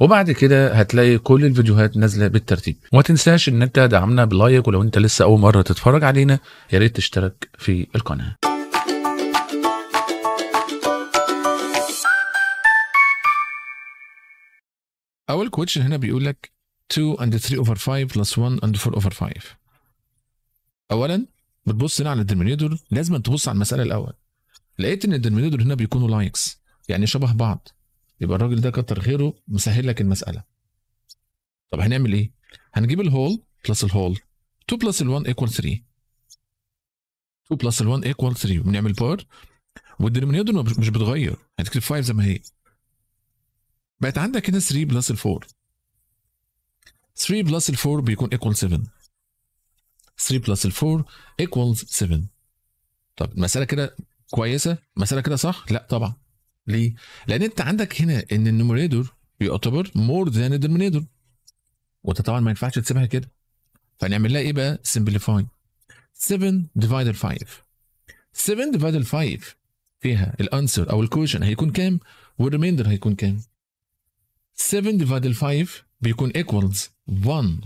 وبعد كده هتلاقي كل الفيديوهات نازله بالترتيب وما تنساش ان انت تدعمنا بلايك ولو انت لسه اول مره تتفرج علينا يا ريت تشترك في القناه اول كويتشن هنا بيقول لك 2 and 3 over 5 plus 1 and 4 over 5 اولا بتبص هنا على الدينومينيتور لازم تبص على المساله الاول لقيت ان الدينومينيتور هنا بيكونوا لايكس يعني شبه بعض يبقى الراجل ده كتر خيره مسهل لك المساله طب هنعمل ايه هنجيب الهول بلس الهول 2 بلس ال1 ايكوال 3 2 بلس ال1 ايكوال 3 بنعمل بار والديرمينيتور مش بتغير هتكتب 5 زي ما هي بقت عندك هنا 3 بلس ال4 3 بلس ال4 بيكون ايكوال 7 3 بلس ال4 ايكوال 7 طب المساله كده كويسه المساله كده صح لا طبعا ليه؟ لان انت عندك هنا ان النومريتور يعتبر مور ذان الدومينيتور وانت طبعا ما ينفعش تسيبها كده فنعمل لها ايه بقى؟ سمبليفاي 7 ديفايدر 5 7 ديفايدر 5 فيها الانسر او الكوشن هيكون كام؟ والريميندر هيكون كام؟ 7 ديفايدر 5 بيكون ايكوالز 1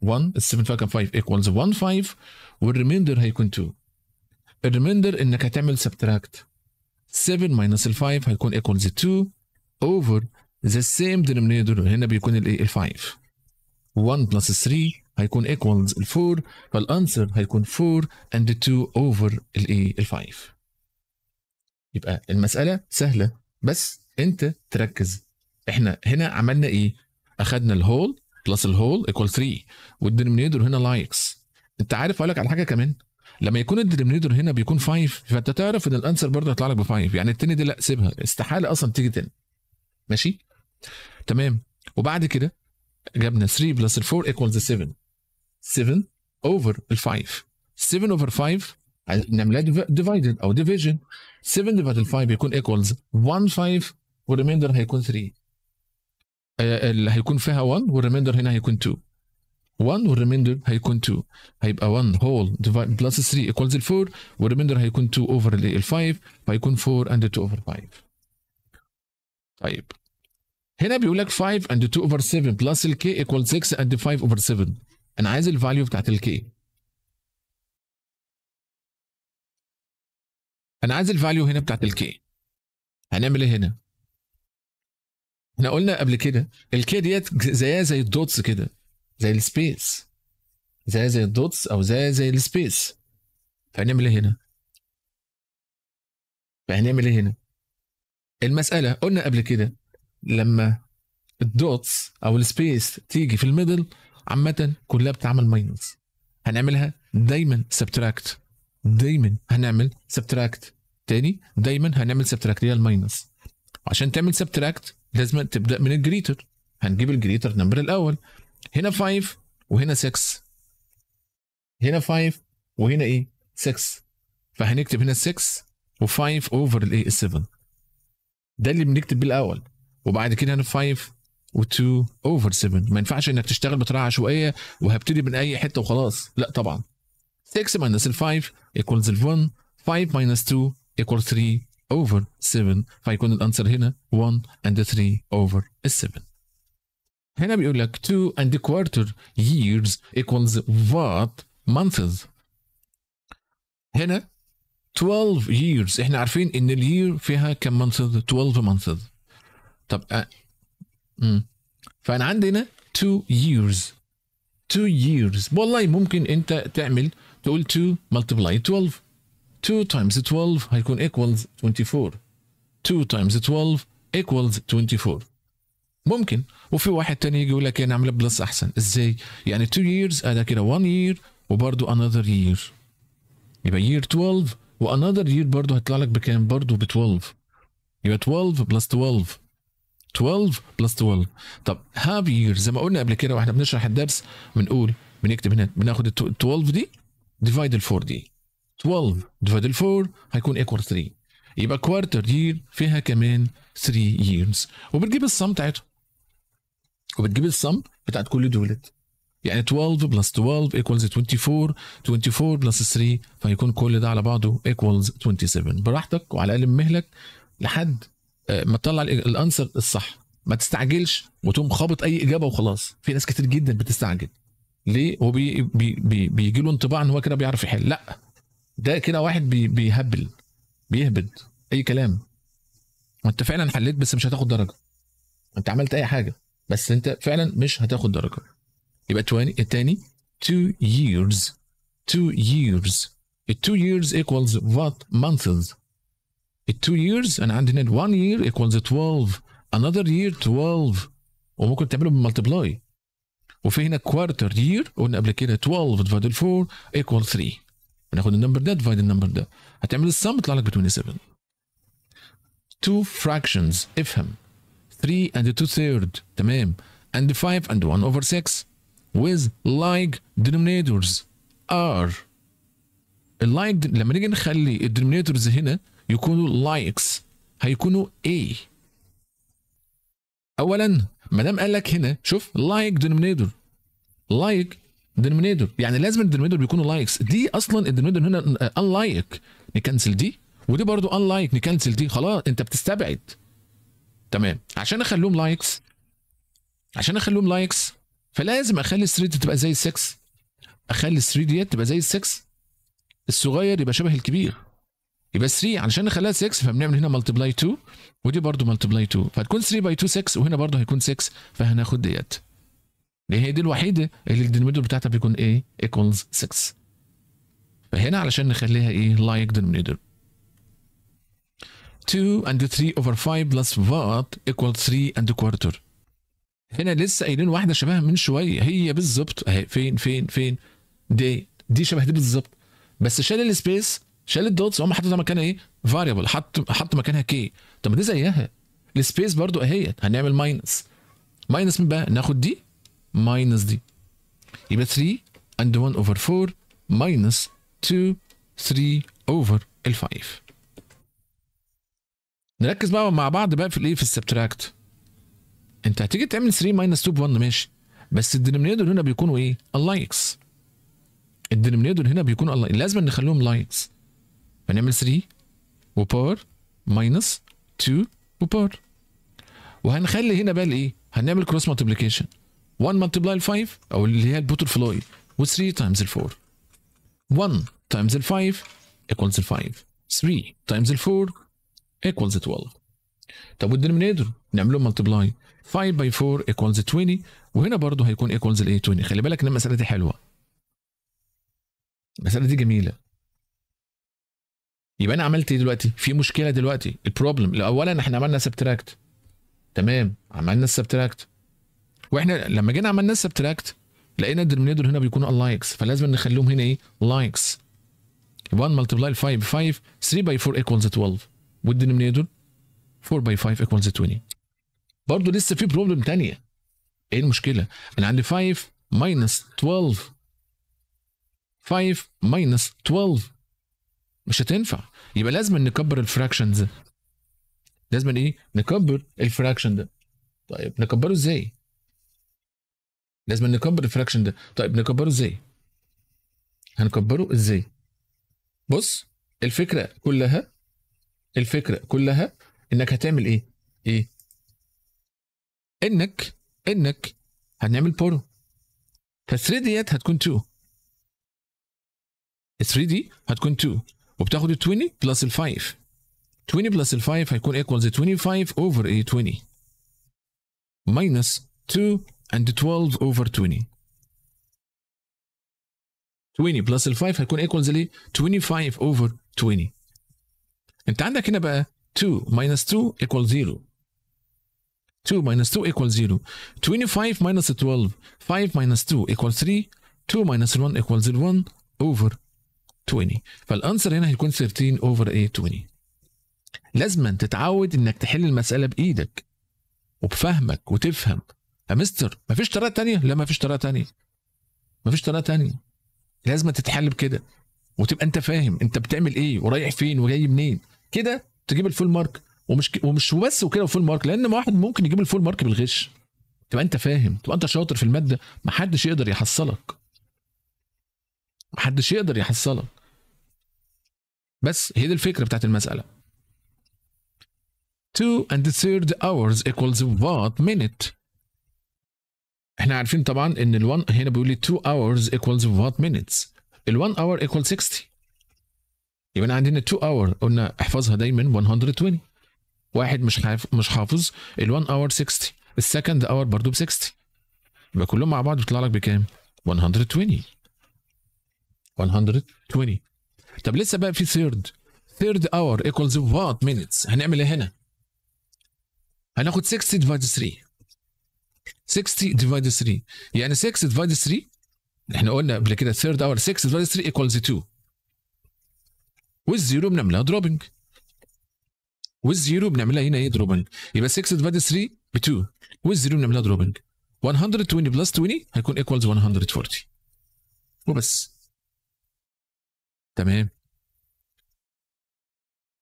1 ال 7 فاكر 5 ايكوالز 1 5 والريميندر هيكون 2 الريميندر انك هتعمل سبتراكت 7 minus ال 5 هيكون equals 2 over the same denominator هنا بيكون ال 5 1 plus 3 هيكون equals 4 فالانسر هيكون 4 and 2 over ال 5 يبقى المساله سهله بس انت تركز احنا هنا عملنا ايه اخدنا الهول بلس الهول equal 3 والدينومينيتور هنا لايكس انت عارف اقول لك على حاجه كمان لما يكون الدينومينيتور هنا بيكون 5 فانت تعرف ان الانسر برضه هيطلع لك ب 5 يعني التاني دي لا سيبها استحاله اصلا تيجي تاني ماشي تمام وبعد كده جبنا 3 بلس 4 ايكوالز 7 7 اوفر ال 5 7 اوفر 5 نعملها ديفايدد او ديفيجن 7 ديفايد 5 بيكون ايكوالز 1 5 والريميندر هيكون 3 اللي هيكون فيها 1 والريميندر هنا هيكون 2 1 والريميندر هيكون 2 هيبقى 1 هول ديفايد بلس 3 ايكوالز 4 والريميندر هيكون 2 اوفر ال 5 فهيكون 4 اند 2 اوفر 5 طيب هنا بيقول لك 5 اند 2 اوفر 7 بلس k ايكوالز 6 اند 5 اوفر 7 انا عايز الفاليو بتاعت ال k انا عايز الفاليو هنا بتاعت ال k هنعمل ايه هنا احنا قلنا قبل كده الكي ديت زيها زي الدوتس كده زي السبيس زي زي الدوتس او زي زي السبيس فهنعمل ايه هنا فهنعمل ايه هنا المساله قلنا قبل كده لما الدوتس او السبيس تيجي في الميدل عامه كلها بتعمل ماينس هنعملها دايما سبتراكت دايما هنعمل سبتراكت تاني دايما هنعمل سبتراكت هي الماينس عشان تعمل سبتراكت لازم تبدا من الجريتر هنجيب الجريتر نمبر الاول هنا 5 وهنا 6 هنا 5 وهنا ايه 6 فهنكتب هنا 6 و5 اوفر الايه ال7 ده اللي بنكتب بيه الاول وبعد كده هنا 5 و2 اوفر 7 ما ينفعش انك تشتغل بطريقه عشوائيه وهبتدي من اي حته وخلاص لا طبعا 6 minus 5 equals 1 5 minus 2 equals 3 over 7 فيكون الانسر هنا 1 and 3 over 7 هنا بيقول لك two and a quarter years equals what months هنا 12 years احنا عارفين ان الير فيها كم months 12 months طب أ... مم. فانا عندي هنا 2 years 2 years والله ممكن انت تعمل تقول 2 multiply 12 2 times 12 هيكون equals 24 2 times 12 equals 24 ممكن وفي واحد تاني يجي يقول لك يعني اعمل بلس احسن ازاي يعني 2 ييرز هذا كده 1 يير وبرضو انذر يير يبقى يير 12 وانذر يير برضه هيطلع لك بكام برضه ب 12 يبقى 12 بلس 12 12 بلس 12 طب هاف يير زي ما قلنا قبل كده واحنا بنشرح الدرس بنقول بنكتب هنا بناخد ال 12 دي ديفايد ال 4 دي 12 ديفايد ال 4 هيكون ايكوال 3 يبقى كوارتر يير فيها كمان 3 ييرز وبنجيب الصم بتاعتهم وبتجيب السم بتاعت كل دولت يعني 12 بلس 12 ايكوالز 24 24 بلس 3 فيكون كل ده على بعضه ايكوالز 27 براحتك وعلى الاقل مهلك لحد آه، ما تطلع الانسر الصح ما تستعجلش وتقوم خابط اي اجابه وخلاص في ناس كتير جدا بتستعجل ليه هو بي بي بيجي له انطباع ان هو كده بيعرف يحل لا ده كده واحد بي بيهبل بيهبد اي كلام وانت فعلا حليت بس مش هتاخد درجه انت عملت اي حاجه بس انت فعلا مش هتاخد درجه يبقى التاني 2 years 2 years ال 2 years equals what months ال 2 years انا عندي هنا 1 year equals 12 another year 12 وممكن تعمله بالمالتيبلاي وفي هنا quarter year قلنا قبل كده 12 divided 4 equal 3 بناخد النمبر ده divide النمبر ده هتعمل السم يطلع لك ب 27 two fractions افهم 3 and 2 third تمام and 5 and 1 over 6 with like denominators are اللايك لما نيجي نخلي denominators هنا يكونوا لايكس هيكونوا A اولا ما دام قال لك هنا شوف لايك denominator لايك denominator يعني لازم denominator بيكونوا لايكس دي اصلا denominator هنا انلايك آه، نكنسل دي ودي برضو انلايك نكنسل دي خلاص انت بتستبعد تمام عشان اخليهم لايكس عشان اخليهم لايكس فلازم اخلي 3 دي تبقى زي ال 6 اخلي 3 ديت تبقى زي ال 6 الصغير يبقى شبه الكبير يبقى 3 علشان نخليها 6 فبنعمل هنا ملتبلاي 2 ودي برضو ملتبلاي 2 فهتكون 3 باي 2 6 وهنا برضو هيكون 6 فهناخد ديت دي هي دي الوحيده اللي الدينومينيتور بتاعتها بيكون ايه ايكوالز 6 فهنا علشان نخليها ايه لايك دينومينيتور 2 and 3 over 5 plus what equal 3 and quarter هنا لسه قايلين واحده شبهها من شويه هي بالظبط اهي فين فين فين دي دي شبه دي بالظبط بس شال السبيس شال الدوتس وهم حطوا مكانها ايه فاريبل حط حط مكانها كي طب ما دي زيها السبيس برضو اهيت هنعمل ماينس ماينس من بقى ناخد دي ماينس دي يبقى 3 and 1 over 4 minus 2 3 over ال 5 نركز بقى مع بعض بقى في الايه في السبتراكت انت هتيجي تعمل 3 ماينس 2 ب 1 ماشي بس الدينومينيتور هنا بيكونوا ايه؟ اللايكس الدينومينيتور هنا بيكون الله لازم نخليهم لايكس فنعمل 3 وباور ماينس 2 وباور وهنخلي هنا بقى الايه؟ هنعمل كروس مالتيبليكيشن 1 مالتيبلاي 5 او اللي هي البوتر فلوي و3 تايمز 4 1 تايمز 5 ايكوالز 5 3 تايمز 4 ايكوالز 12 طب والدينومينيتور نعمله ملتبلاي 5 باي 4 ايكوالز 20 وهنا برضه هيكون ايكوالز الايه 20 خلي بالك ان المساله دي حلوه المساله دي جميله يبقى انا عملت ايه دلوقتي في مشكله دلوقتي البروبلم اولا احنا عملنا سبتراكت تمام عملنا السبتراكت واحنا لما جينا عملنا السبتراكت لقينا الدينومينيتور هنا بيكون اللايكس فلازم نخليهم هنا ايه لايكس 1 ملتبلاي 5 5 3 باي 4 ايكوالز 12 والدينومينيتور 4 باي 5 ايكوالز 20 برضه لسه في بروبلم ثانيه ايه المشكله؟ انا عندي 5 ماينس 12 5 ماينس 12 مش هتنفع يبقى لازم نكبر الفراكشنز لازم ايه؟ نكبر الفراكشن ده طيب نكبره ازاي؟ لازم نكبر الفراكشن ده طيب نكبره ازاي؟ هنكبره ازاي؟ بص الفكره كلها الفكره كلها انك هتعمل ايه؟ ايه؟ انك انك هنعمل بورو ف 3 ديت هتكون 2 3 دي هتكون 2 وبتاخد ال 20 بلس ال 5 20 بلس ال 5 هيكون ايكوالز 25 اوفر 20 ماينس 2 and 12 over 20 20 بلس ال 5 هيكون ايكوالز 25 over 20 انت عندك هنا بقى 2 minus 2 equal 0 2 minus 2 equal 0 25 minus 12 5 minus 2 equal 3 2 minus 1 0 1 over 20 فالانسر هنا هيكون 13 over ايه 20 لازما تتعود انك تحل المساله بايدك وبفهمك وتفهم يا مستر مفيش طريقه تانية لا مفيش طريقه تانية مفيش طريقه تانية لازم تتحل بكده وتبقى انت فاهم انت بتعمل ايه ورايح فين وجاي منين كده تجيب الفول مارك ومش ك... ومش بس وكده وفول مارك لان واحد ممكن يجيب الفول مارك بالغش تبقى انت فاهم تبقى انت شاطر في الماده محدش يقدر يحصلك محدش يقدر يحصلك بس هي دي الفكره بتاعت المساله 2 and the third hours equals what minute احنا عارفين طبعا ان ال1 هنا بيقول لي 2 hours equals what minutes ال1 hour equals 60 يبقى انا عندنا 2 اور قلنا احفظها دايما 120 واحد مش حاف... مش حافظ ال1 اور 60 السكند اور برضو ب 60 يبقى كلهم مع بعض بيطلع لك بكام 120 120 طب لسه بقى في ثيرد ثيرد اور ايكوالز وات مينتس هنعمل ايه هنا هناخد 60 ديفايد 3 60 ديفايد 3 يعني 6 ديفايد 3 احنا قلنا قبل كده ثيرد اور 6 ديفايد 3 ايكوالز 2 والزيرو بنعملها دروبنج والزيرو بنعملها هنا ايه دروبنج يبقى 6 ديفايد 3 ب 2 والزيرو بنعملها دروبنج 120 بلس 20 هيكون ايكوالز 140 وبس تمام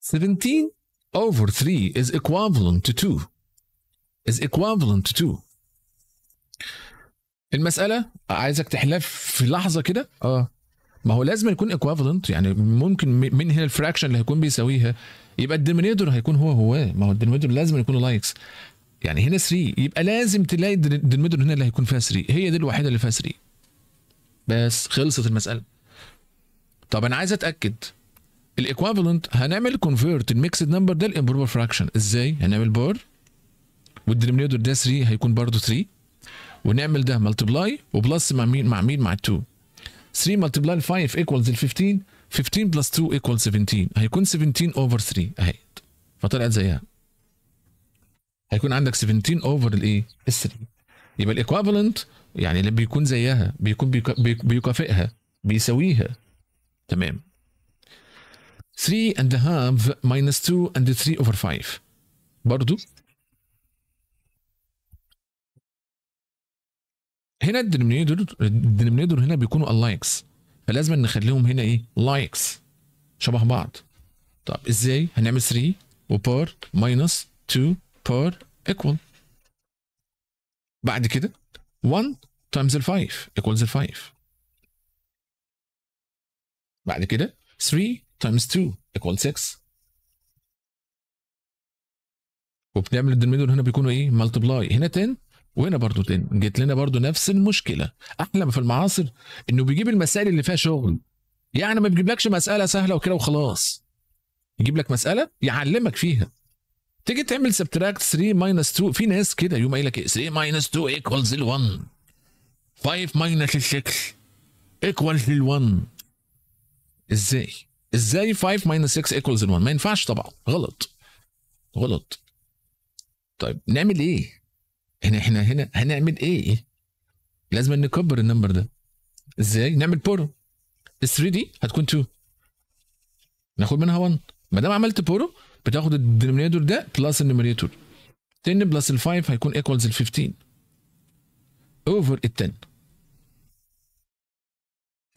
17 over 3 is equivalent to 2 is equivalent to 2 المسألة عايزك تحلف في لحظة كده اه ما هو لازم يكون ايكوفالنت يعني ممكن من هنا الفراكشن اللي هيكون بيساويها يبقى الدينومينيتور هيكون هو هو ما هو الدينومينيتور لازم يكون لايكس يعني هنا 3 يبقى لازم تلاقي الدينومينيتور هنا اللي هيكون فيها 3 هي دي الوحيده اللي فيها 3 بس خلصت المساله طب انا عايز اتاكد الايكوفالنت هنعمل كونفيرت الميكسد نمبر ده لامبروبر فراكشن ازاي هنعمل بار والدينومينيتور ده 3 هيكون برضه 3 ونعمل ده ملتبلاي وبلس مع مين مع مين مع 2 3 multiplied 5 equals ال 15 15 plus 2 equals 17 هيكون 17 over 3 اهي فطلعت زيها هيكون عندك 17 over الايه ال 3 يبقى الايكوفالنت يعني اللي بيكون زيها بيكون بيكافئها بيساويها تمام 3 and a half minus 2 and 3 over 5 برضو هنا الدينومينيتور الدينومينيتور هنا بيكونوا اللايكس فلازم نخليهم هنا ايه لايكس شبه بعض طب ازاي هنعمل 3 وبار ماينس 2 بار ايكوال بعد كده 1 تايمز ال 5 ايكوالز ال 5 بعد كده 3 تايمز 2 ايكوال 6 وبنعمل الدينومينيتور هنا بيكونوا ايه مالتبلاي هنا 10 وهنا برضو تاني جت لنا برضو نفس المشكله احلى في المعاصر انه بيجيب المسائل اللي فيها شغل يعني ما بيجيبلكش مساله سهله وكده وخلاص يجيب لك مساله يعلمك فيها تيجي تعمل سبتراكت 3 ماينس 2 في ناس كده يقوم قايل لك 3 ماينس 2 ايكوالز ال 1 5 ماينس 6 ايكوالز ال 1 ازاي؟ ازاي 5 ماينس 6 ايكوالز ال 1 ما ينفعش طبعا غلط غلط طيب نعمل ايه؟ احنا احنا هنا هنعمل ايه لازم نكبر النمبر ده ازاي نعمل بورو ال 3 دي هتكون 2 ناخد منها 1 ما دام عملت بورو بتاخد الدينومينيتور ده بلس النوميريتور 10 بلس ال 5 هيكون ايكوالز ال 15 اوفر ال 10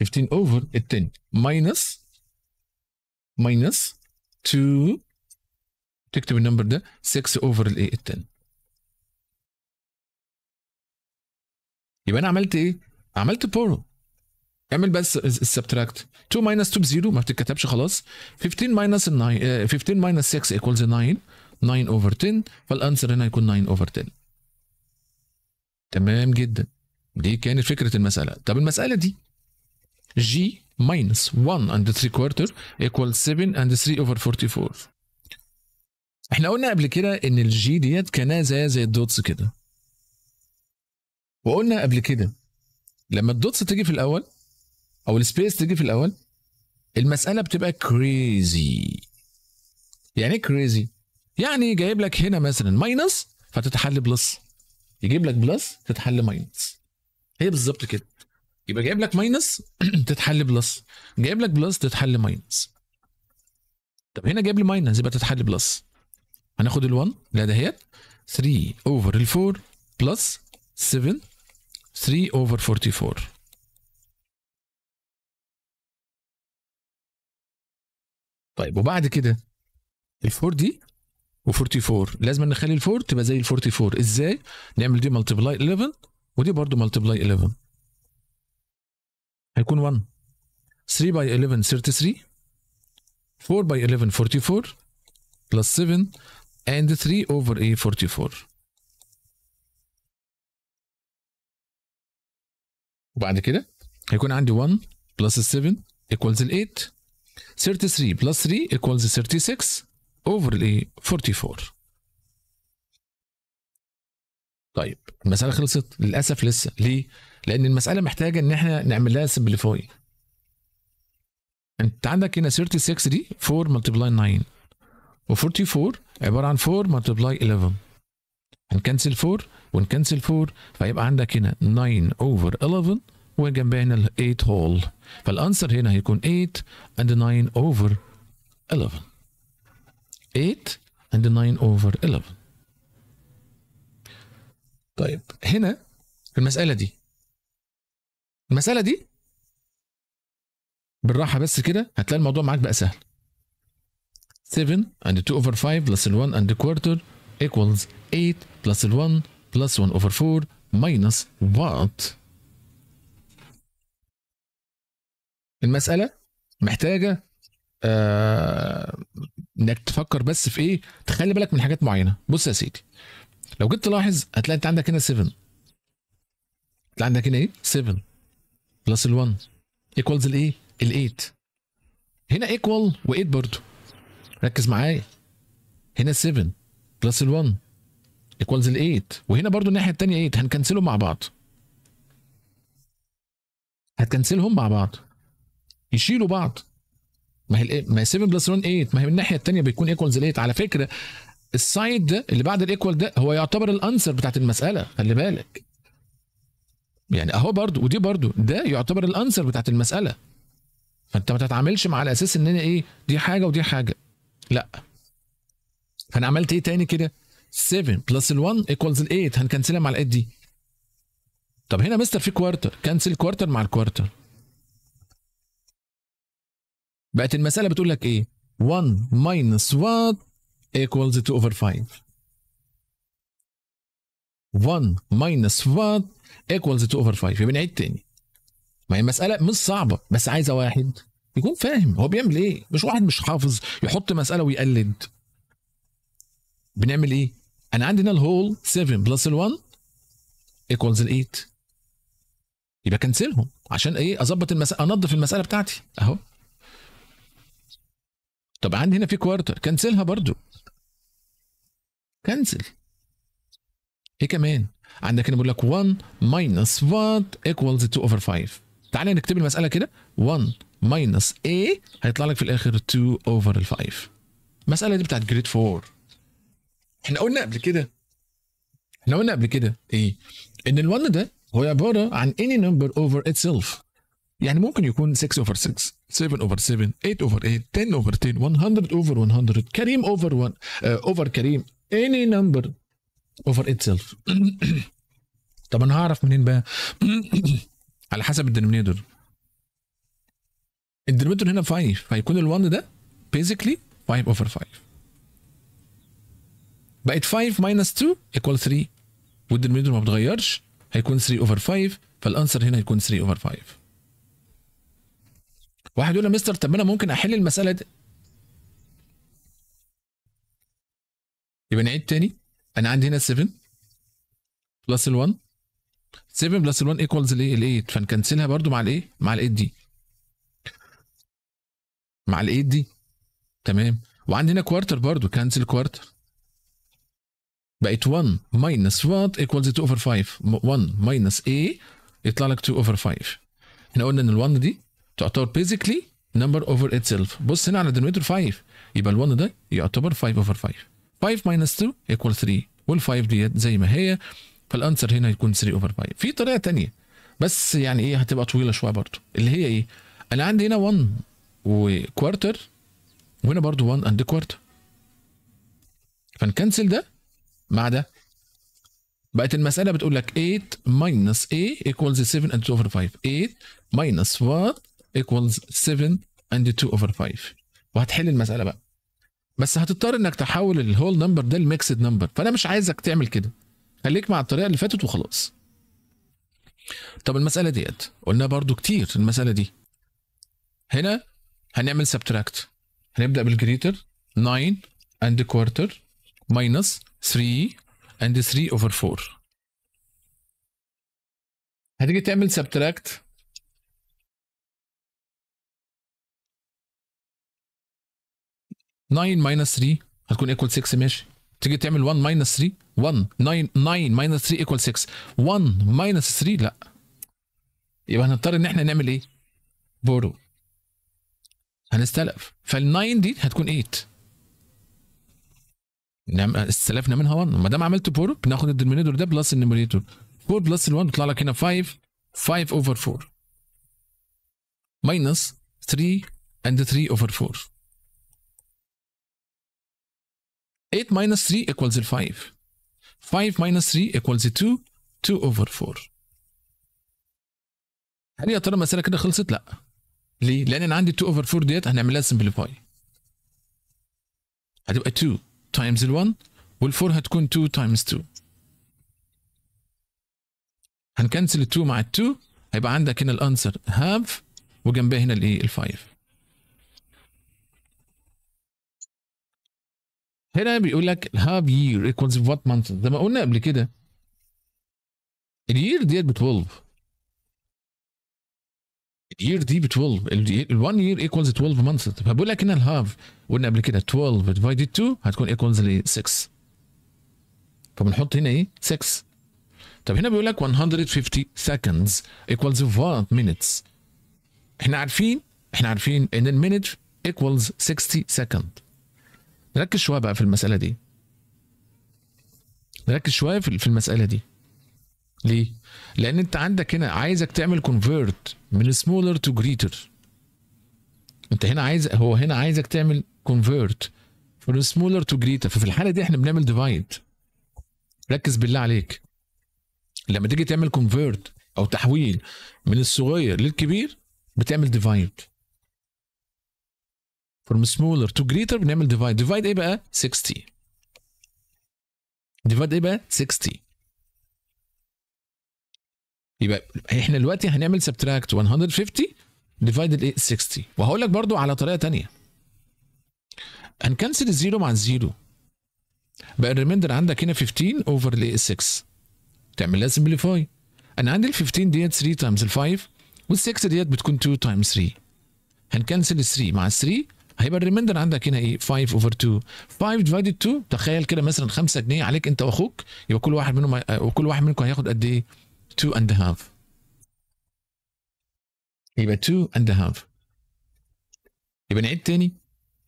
15 اوفر ال 10 ماينس ماينس 2 تكتب النمبر ده 6 اوفر الايه ال 10 يبقى انا عملت ايه؟ عملت بورو اعمل بس السبتراكت 2 ماينس 2 ب 0 ما بتتكتبش خلاص 15 ماينس 9 15 ماينس 6 ايكوالز 9 9 اوفر 10 فالانسر هنا هيكون 9 اوفر 10 تمام جدا دي كانت فكره المساله طب المساله دي جي ماينس 1 اند 3 كوارتر equals 7 اند 3 over 44 احنا قلنا قبل كده ان الجي ديت كانها زي زي الدوتس كده وقلنا قبل كده لما الدوتس تيجي في الاول او السبيس تيجي في الاول المساله بتبقى كريزي يعني ايه كريزي يعني جايب لك هنا مثلا ماينس فتتحل بلس يجيب لك بلس تتحل ماينس هي بالظبط كده يبقى جايب لك ماينس تتحل بلس جايب لك بلس تتحل ماينس طب هنا جايب لي ماينس يبقى تتحل بلس هناخد ال1 لا ده هي 3 اوفر ال4 بلس 7 3 over 44 طيب وبعد كده ال4 دي و44 لازم نخلي ال4 تبقى زي ال44 ازاي نعمل دي ملتبلاي 11 ودي برضو ملتبلاي 11 هيكون 1 3 باي 11 33 4 باي 11 44 plus 7 and 3 over a 44 وبعد كده هيكون عندي 1 بلس 7 ايكوالز ال 8 33 بلس 3 ايكوالز 36 اوفر الايه 44 طيب المساله خلصت للاسف لسه ليه لان المساله محتاجه ان احنا نعمل لها سمبليفاي انت عندك هنا 36 دي 4 ملتبلاي 9 و44 عباره عن 4 ملتبلاي 11 هنكنسل 4 ونكنسل 4 فيبقى عندك هنا 9 over 11 وجنبها هنا ال 8 هول فالانسر هنا هيكون 8 and 9 over 11 8 and 9 over 11 طيب هنا في المسألة دي المسألة دي بالراحة بس كده هتلاقي الموضوع معاك بقى سهل 7 and 2 over 5 plus 1 and quarter equals 8 بلس ال 1 بلس 1 over 4 minus what المسألة محتاجة آه انك تفكر بس في ايه تخلي بالك من حاجات معينة بص يا سيدي لو جيت تلاحظ هتلاقي انت عندك هنا 7 انت عندك هنا ايه 7 بلس ال 1 ايكوالز الايه ال 8 هنا ايكوال و8 برضو ركز معايا هنا 7 بلس ال 1 ايكوالز ال 8 وهنا برضو الناحيه الثانيه 8 هنكنسلهم مع بعض هتكنسلهم مع بعض يشيلوا بعض ما هي ما هي 7 بلس 1 8 ما هي من الناحيه الثانيه بيكون ايكوالز 8 على فكره السايد ده اللي بعد الايكوال ده هو يعتبر الانسر بتاعت المساله خلي بالك يعني اهو برضو ودي برضو ده يعتبر الانسر بتاعت المساله فانت ما تتعاملش مع الاساس ان انا ايه دي حاجه ودي حاجه لا فانا عملت ايه تاني كده 7 بلس ال 1 ايكوالز ال 8 هنكنسلها مع ال 8 دي طب هنا مستر في كوارتر كنسل كوارتر مع الكوارتر بقت المساله بتقول لك ايه 1 ماينس 1 ايكوالز 2 اوفر 5 1 ماينس 1 ايكوالز 2 اوفر 5 يبقى نعيد تاني ما هي المسألة مش صعبة بس عايزة واحد يكون فاهم هو بيعمل ايه مش واحد مش حافظ يحط مسألة ويقلد بنعمل ايه انا عندي هنا الهول 7 بلس ال1 ايكوالز ال 8 يبقى كنسلهم عشان ايه اظبط المساله انظف المساله بتاعتي اهو طب عندي هنا في كوارتر كنسلها برضو كنسل ايه كمان عندك هنا بيقول لك 1 ماينس 1 ايكوالز 2 اوفر 5 تعالى نكتب المساله كده 1 ماينس a هيطلع لك في الاخر 2 اوفر ال 5 المساله دي بتاعت جريد 4 احنا قلنا قبل كده احنا قلنا قبل كده ايه ان ال1 ده هو عباره عن any number over itself يعني ممكن يكون 6 over 6 7 over 7 8 over 8 10 over 10 100 over 100 كريم over 1 uh, آه، over كريم any number over itself طب انا هعرف منين بقى على حسب الدنومينيتور الدنومينيتور هنا 5 هيكون ال1 ده basically 5 over 5 بقت 5 ماينس 2 ايكوال 3 والدينمينيتور ما بتغيرش هيكون 3 اوفر 5 فالانسر هنا هيكون 3 اوفر 5 واحد يقول يا مستر طب انا ممكن احل المساله دي يبقى نعيد تاني انا عندي هنا 7 بلس ال 1 7 بلس ال 1 ايكوالز الايه ال 8 فنكنسلها برده مع الايه مع ال 8 دي مع ال 8 دي تمام وعندي هنا كوارتر برده كنسل كوارتر بقت 1 ماينس وات equals 2 اوفر 5 1 ماينس اي يطلع لك 2 اوفر 5 احنا قلنا ان ال 1 دي تعتبر بيزيكلي نمبر اوفر اتسيلف بص هنا على denominator 5 يبقى ال 1 ده يعتبر 5 اوفر 5 5 ماينس 2 ايكوال 3 وال 5 ديت زي ما هي فالانسر هنا يكون 3 اوفر 5 في طريقه ثانيه بس يعني ايه هتبقى طويله شويه برضو اللي هي ايه انا عندي هنا 1 وكوارتر وهنا برضو 1 اند كوارتر فنكنسل ده مع ده بقت المساله بتقول لك 8 ماينس a ايكوالز 7 اند 2 اوفر 5 8 ماينس 1 ايكوالز 7 اند 2 اوفر 5 وهتحل المساله بقى بس هتضطر انك تحول الهول نمبر ده لميكسد نمبر فانا مش عايزك تعمل كده خليك مع الطريقه اللي فاتت وخلاص طب المساله ديت قلنا برضو كتير المساله دي هنا هنعمل سبتراكت هنبدا بالجريتر 9 اند كوارتر ماينس 3 and 3 over 4 هتيجي تعمل سبتراكت ناين ماينس 3 هتكون ايكوال 6 ماشي تيجي تعمل 1 ماينس 3 1 9 9 ماينس 3 ايكوال 6 1 ماينس 3 لا يبقى هنضطر ان احنا نعمل ايه؟ بورو هنستلف فال 9 دي هتكون 8 نعمل استلفنا منها 1 ما دام عملت بور بناخد الدينومينيتور ده بلس النيوميريتور 4 بلس ال 1 بيطلع لك هنا 5 5 اوفر 4 ماينس 3 اند 3 over 4. 8 ماينس 3 ايكوالز 5. 5 ماينس 3 ايكوالز 2 2 over 4. هل يا ترى المسألة كده خلصت؟ لا. ليه؟ لأن أنا عندي 2 over 4 ديت هنعملها سمبليفاي هتبقى 2 تايمز ال1 وال4 هتكون 2 تايمز 2 هنكنسل ال2 مع ال2 هيبقى عندك هنا الانسر هاف وجنبها هنا الايه ال5 هنا بيقول لك هاف يير ايكوالز وات مانث زي ما قلنا قبل كده الير ديت ب 12 الير دي ب 12 ال1 يير ايكوالز 12 مانث فبقول لك هنا الهاف قلنا قبل كده 12 ديفايد 2 هتكون ايكوالز ل 6 فبنحط هنا ايه 6 طب هنا بيقول لك 150 seconds equals what minutes احنا عارفين احنا عارفين ان المينت ايكوالز 60 سكند ركز شويه بقى في المساله دي ركز شويه في المساله دي ليه؟ لان انت عندك هنا عايزك تعمل كونفيرت من سمولر تو جريتر انت هنا عايز هو هنا عايزك تعمل كونفيرت from smaller to greater ففي الحاله دي احنا بنعمل ديفايد ركز بالله عليك لما تيجي تعمل كونفيرت او تحويل من الصغير للكبير بتعمل ديفايد from سمولر تو جريتر بنعمل ديفايد ديفايد ايه بقى 60 ديفايد ايه بقى 60 يبقى احنا دلوقتي هنعمل سبتراكت 150 ديفايد 60 وهقول لك برضو على طريقه ثانيه هنكنسل الزيرو مع الزيرو بقى الريميندر عندك هنا 15 اوفر ل 6 تعمل لها سمبليفاي انا عندي ال 15 ديت 3 تايمز ال 5 وال 6 ديت بتكون 2 تايمز 3 هنكنسل ال 3 مع ال 3 هيبقى الريميندر عندك هنا ايه 5 اوفر 2 5 ديفايد 2 تخيل كده مثلا 5 جنيه عليك انت واخوك يبقى كل واحد منهم آه، وكل واحد منكم هياخد قد ايه 2 اند هاف يبقى 2 اند هاف يبقى نعيد تاني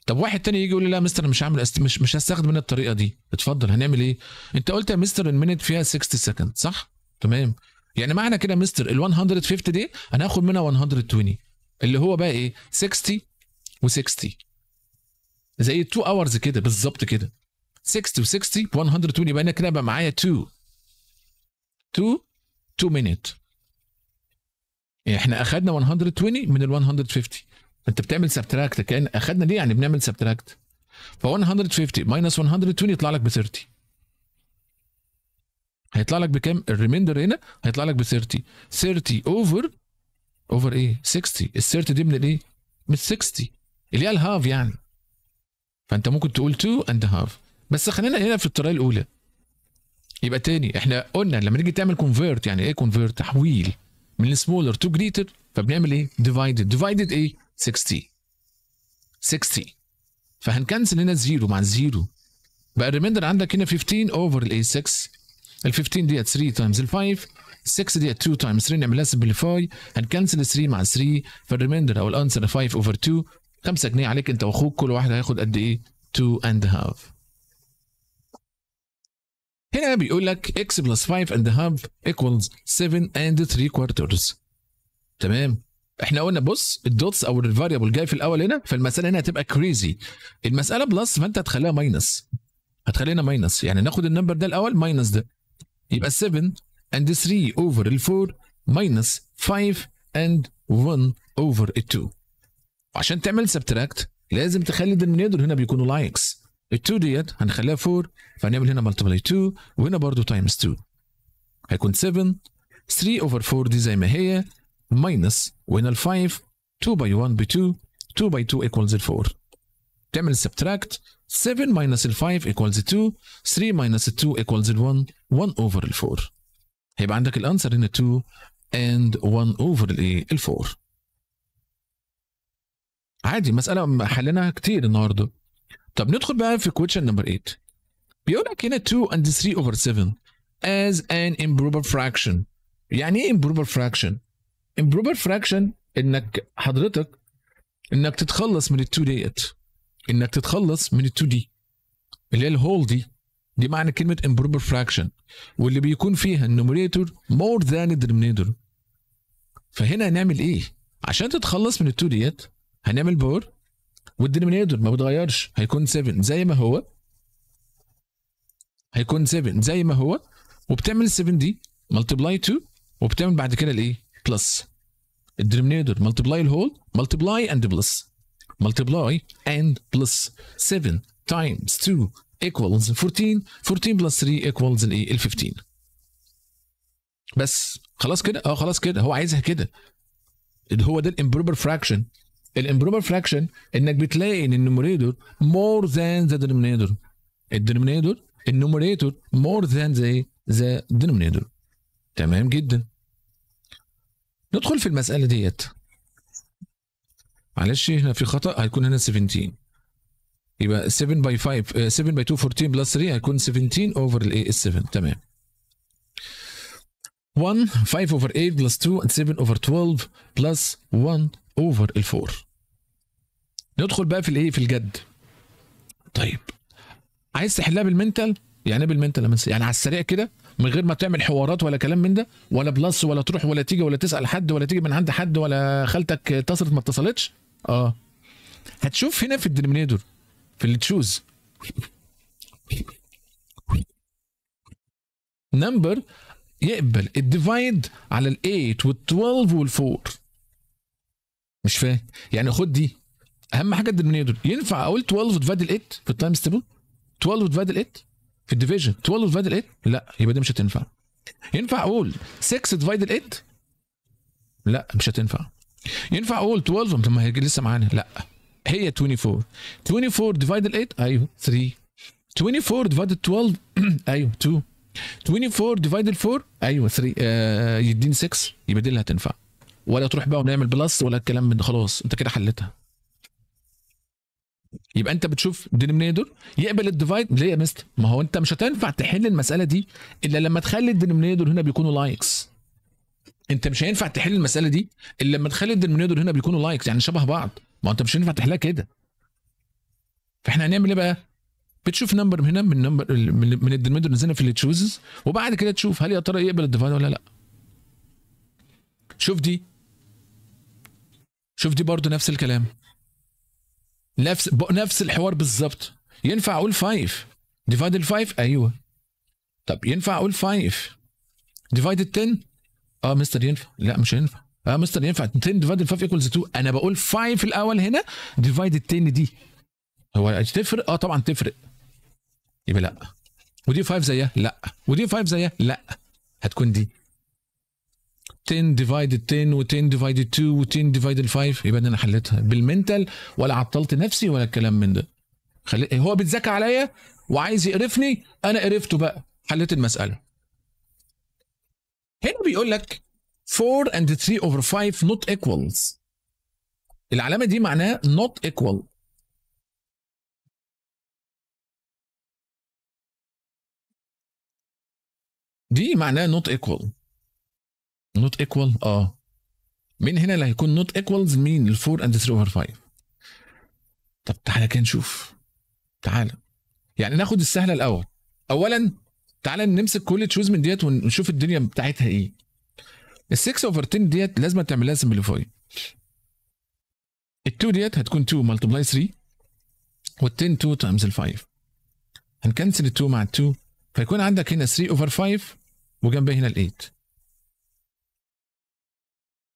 طب واحد تاني يجي يقول لي لا مستر مش هعمل أست... مش مش هستخدم انا الطريقه دي اتفضل هنعمل ايه انت قلت يا مستر المينت فيها 60 سكند صح تمام يعني معنى كده مستر ال 150 دي انا هاخد منها 120 اللي هو بقى ايه 60 و60 زي 2 اورز كده بالظبط كده 60 و60 ب 120 يبقى انا كده بقى معايا 2 2 2 مينت احنا اخدنا 120 من ال 150 انت بتعمل سبتراكت كان اخدنا ليه يعني بنعمل سبتراكت ف 150 ماينس 120 يطلع لك ب 30 هيطلع لك بكام الريميندر هنا هيطلع لك ب 30 30 اوفر اوفر ايه 60 ال 30 دي من الايه من 60 اللي هي الهاف يعني فانت ممكن تقول 2 اند هاف بس خلينا هنا في الطريقه الاولى يبقى تاني احنا قلنا لما نيجي تعمل كونفيرت يعني ايه كونفيرت تحويل من سمولر تو جريتر فبنعمل ايه ديفايدد ديفايدد ايه 60 60 فهنكنسل هنا زيرو مع الزيرو بقى الريميندر عندك هنا 15 اوفر الاي 6 ال 15 ديت 3 تايمز ال 5 6 ديت 2 تايمز 3 نعملها سمبليفاي هنكنسل 3 مع 3 فالريميندر او الانسر 5 اوفر 2 5 جنيه عليك انت واخوك كل واحد هياخد قد ايه 2 اند هاف هنا بيقول لك x بلس 5 and a half equals 7 and 3 quarters تمام احنا قلنا بص الدوتس او الفاريبل جاي في الاول هنا فالمساله هنا هتبقى كريزي المساله بلس فانت هتخليها ماينس هتخلينا ماينس يعني ناخد النمبر ده الاول ماينس ده يبقى 7 اند 3 اوفر ال 4 ماينس 5 اند 1 اوفر ال 2 وعشان تعمل سبتراكت لازم تخلي الدينومينيتور هنا بيكونوا لايكس ال 2 ديت هنخليها 4 فهنعمل هنا ملتبلاي 2 وهنا برضو تايمز 2 هيكون 7 3 اوفر 4 دي زي ما هي minus وهنا ال 5 2 by 1 by 2 2 by 2 equals 4 تعمل subtract 7 minus 5 equals 2 3 minus 2 equals 1 1 over 4 هيبقى عندك الانسر هنا 2 and 1 over ال 4 عادي مسألة حليناها كتير النهارده طب ندخل بقى في question number 8 بيقول لك هنا 2 and 3 over 7 as an improper fraction يعني ايه improper fraction improper fraction انك حضرتك انك تتخلص من ال2 ديت انك تتخلص من ال2 دي اللي هي الهول دي دي معنى كلمه improper fraction واللي بيكون فيها النوميريتور مور ذان الدينومينيتور فهنا هنعمل ايه؟ عشان تتخلص من ال2 ديت هنعمل بور والدينومينيتور ما بيتغيرش هيكون 7 زي ما هو هيكون 7 زي ما هو وبتعمل 7 دي ملتبلاي 2 وبتعمل بعد كده الايه؟ plus الدينومينيتور multiply الهول multiply and plus multiply and plus 7 times 2 equals 14 14 plus 3 equals الايه ال 15 بس خلاص كده اه خلاص كده هو عايزها كده اللي هو ده الامبروبر فراكشن الامبروبر فراكشن انك بتلاقي ان النوميريتور مور ذان ذا denominator الدينومينيتور النوميريتور مور ذان ذا ذا denominator تمام جدا ندخل في المساله ديت معلش هنا في خطا هيكون هنا 17 يبقى 7 باي 5 7 باي 2 14 بلس 3 هيكون 17 اوفر الايه 7 تمام 1 5 اوفر 8 بلس 2 7 اوفر 12 بلس 1 اوفر ال 4 ندخل بقى في الايه في الجد طيب عايز تحلها بالمنتال يعني ايه بالمنتال يعني على السريع كده من غير ما تعمل حوارات ولا كلام من ده ولا بلس ولا تروح ولا تيجي ولا تسال حد ولا تيجي من عند حد ولا خالتك اتصلت ما اتصلتش اه هتشوف هنا في الدينومينيتور في التشوز نمبر يقبل الديفايد على ال 8 وال 12 وال 4 مش فاهم يعني خد دي اهم حاجه الدينومينيتور ينفع اقول 12 ديفايد ال 8 في التايمز تيبل 12 ديفايد ال 8 في الديفيجن 12 ديفايدد 8 لا يبقى دي مش هتنفع ينفع اقول 6 ديفايدد 8 لا مش هتنفع ينفع اقول 12 طب ما هي لسه معانا لا هي 24 24 ديفايدد 8 ايوه 3 24 ديفايدد 12 ايوه 2 24 ديفايدد 4 ايوه 3 آه يديني 6 يبقى دي اللي هتنفع ولا تروح بقى ونعمل بلس ولا الكلام من خلاص انت كده حلتها يبقى انت بتشوف دينومينيتور يقبل الديفايد ليه يا مستر ما هو انت مش هتنفع تحل المساله دي الا لما تخلي الدينومينيتور هنا بيكونوا لايكس انت مش هينفع تحل المساله دي الا لما تخلي الدينومينيتور هنا بيكونوا لايكس يعني شبه بعض ما انت مش هينفع تحلها كده فاحنا هنعمل ايه بقى بتشوف نمبر هنا من نمبر من الدينومينيتور نزلنا في التشوزز وبعد كده تشوف هل يا ترى يقبل الديفايد ولا لا شوف دي شوف دي برضو نفس الكلام نفس نفس الحوار بالظبط ينفع اقول 5 ديفايد ال 5 ايوه طب ينفع اقول 5 ديفايد 10 اه مستر ينفع لا مش هينفع اه مستر ينفع 10 ديفايد 5 ايكوالز 2 انا بقول 5 الاول هنا ديفايد ال 10 دي هو تفرق اه طبعا تفرق يبقى لا ودي 5 زيها لا ودي 5 زيها لا هتكون دي 10 ديفايدد 10 و10 ديفايدد 2 و10 ديفايدد 5 يبقى انا حليتها بالمنتال ولا عطلت نفسي ولا الكلام من ده خلي... هو بيتذاكى عليا وعايز يقرفني انا قرفته بقى حليت المساله هنا بيقول لك 4 and 3 over 5 not equals العلامه دي معناها not equal دي معناها not equal نوت ايكوال اه مين هنا اللي هيكون نوت ايكوالز مين ال 4 اند 3 اوفر 5 طب تعالى كده نشوف تعالى يعني ناخد السهله الاول اولا تعالى نمسك كل تشوز من ديت ونشوف الدنيا بتاعتها ايه ال 6 اوفر 10 ديت لازم تعمل لها سمبليفاي ال 2 ديت هتكون 2 ملتبلاي 3 وال 10 2 تايمز ال 5 هنكنسل ال 2 مع ال 2 فيكون عندك هنا 3 اوفر 5 وجنبها هنا ال 8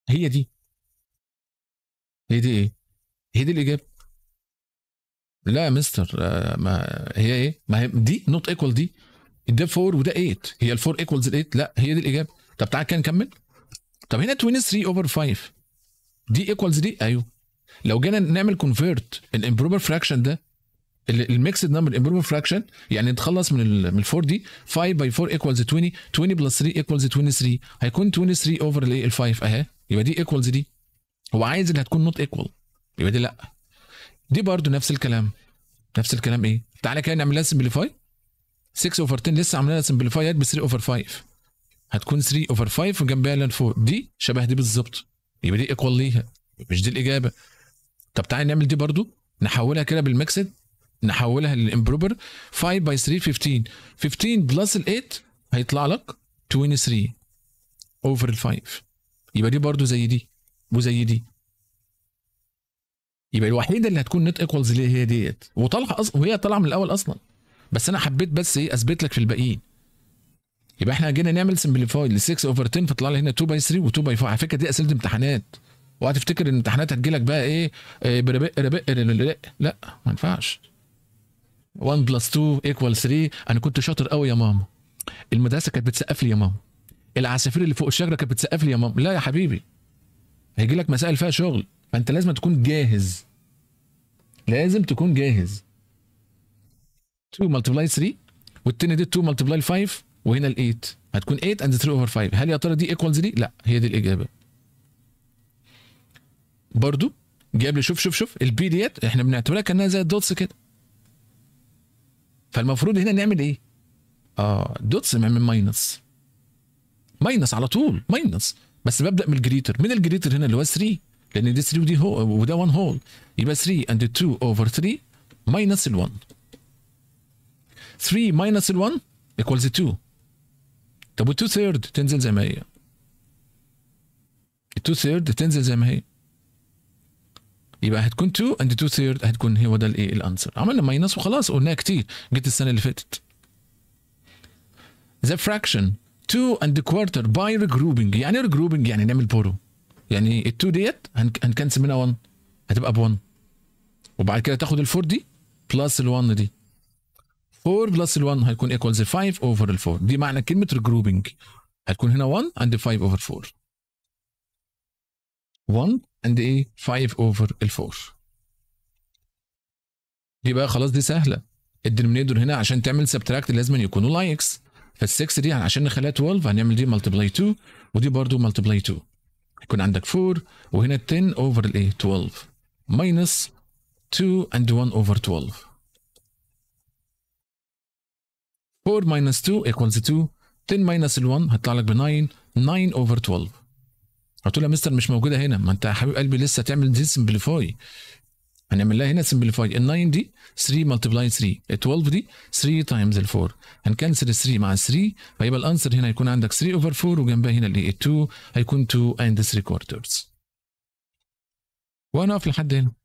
هي دي هي دي ايه هي دي الاجابه لا يا مستر آه، ما هي ايه ما هي دي نوت ايكوال دي ده 4 وده 8 هي ال 4 ايكوالز 8 لا هي دي الاجابه طب تعال كده نكمل طب هنا 23 اوفر 5 دي ايكوالز دي ايوه لو جينا نعمل كونفيرت الامبروبر فراكشن ده الميكسد نمبر امبروبر فراكشن يعني نتخلص من ال من 4 دي 5 باي 4 ايكوالز 20 20 بلس 3 ايكوالز 23 هيكون 23 اوفر الايه ال 5 اهي يبقى دي ايكوالز دي هو عايز انها تكون نوت ايكوال يبقى دي لا دي برضو نفس الكلام نفس الكلام ايه تعالى كده نعمل لها سمبليفاي 6 اوفر 10 لسه عاملين لها سمبليفاي ب 3 اوفر 5 هتكون 3 اوفر 5 وجنبها لان 4 دي شبه دي بالظبط يبقى دي ايكوال ليها مش دي الاجابه طب تعالى نعمل دي برضو نحولها كده بالميكسد نحولها للامبروبر 5 باي 3 15 15 بلس ال 8 هيطلع لك 23 اوفر ال 5 يبقى دي برضو زي دي وزي دي يبقى الوحيده اللي هتكون نت ايكوالز ليه هي ديت وطالعه أص... وهي طالعه من الاول اصلا بس انا حبيت بس ايه اثبت لك في الباقيين يبقى احنا جينا نعمل سمبليفاي ل 6 اوفر 10 فطلع لي هنا 2 باي 3 و2 باي 4 على فكره دي اسئله امتحانات وهتفتكر ان الامتحانات هتجي لك بقى ايه, إيه بربق ربق لا لا ما ينفعش 1 بلس 2 ايكوال 3 انا كنت شاطر قوي يا ماما المدرسه كانت بتسقف لي يا ماما العصافير اللي فوق الشجره كانت بتسقف لي يا ماما لا يا حبيبي هيجي لك مسائل فيها شغل فانت لازم تكون جاهز لازم تكون جاهز 2 ملتبلاي 3 والتاني دي 2 ملتبلاي 5 وهنا ال 8 هتكون 8 اند 3 اوفر 5 هل يا ترى دي ايكوالز دي؟ لا هي دي الاجابه برضو جاب لي شوف شوف شوف البي ديت احنا بنعتبرها كانها زي الدوتس كده فالمفروض هنا نعمل ايه؟ اه دوتس نعمل ماينس ماينس على طول ماينس بس ببدا من الجريتر من الجريتر هنا اللي هو 3 لان دي 3 ودي هول وده 1 هول يبقى 3 اند 2 اوفر 3 ماينس ال 1 3 ماينس ال 1 ايكوالز 2 طب وال 2 ثيرد تنزل زي ما هي ال 2 ثيرد تنزل زي ما هي يبقى هتكون 2 اند 2 ثيرد هتكون هو ده الايه الانسر عملنا ماينس وخلاص قلناها كتير جيت السنه اللي فاتت the fraction 2 اند كوارتر باي ريجروبنج يعني ريجروبنج يعني نعمل بورو يعني ال2 ديت هنكنسل منها 1 هتبقى ب1 وبعد كده تاخد ال4 دي بلس ال1 دي 4 بلس ال1 هيكون ايكوالز 5 اوفر ال4 دي معنى كلمه ريجروبنج هتكون هنا 1 اند 5 اوفر 4 1 اند ايه 5 اوفر ال4 دي بقى خلاص دي سهله الدينومينيتور هنا عشان تعمل سبتراكت لازم يكونوا لايكس فال6 دي عشان نخليها 12 هنعمل دي ملتبلاي 2 ودي برضو ملتبلاي 2 يكون عندك 4 وهنا 10 اوفر الايه 12 ماينس 2 and 1 over 12 4 minus 2 equals 2 10 minus 1 هيطلع لك ب 9 9 over 12 هتقول يا مستر مش موجوده هنا ما انت يا حبيب قلبي لسه تعمل دي سمبليفاي هنعمل لها هنا سمبليفاي ال 9 دي 3 ملتبلاي 3 ال 12 دي 3 تايمز ال 4 هنكنسل ال 3 مع ال 3 فيبقى الانسر هنا هيكون عندك 3 اوفر 4 وجنبها هنا هي 2 هيكون 2 اند 3 كوارترز وهنقف لحد هنا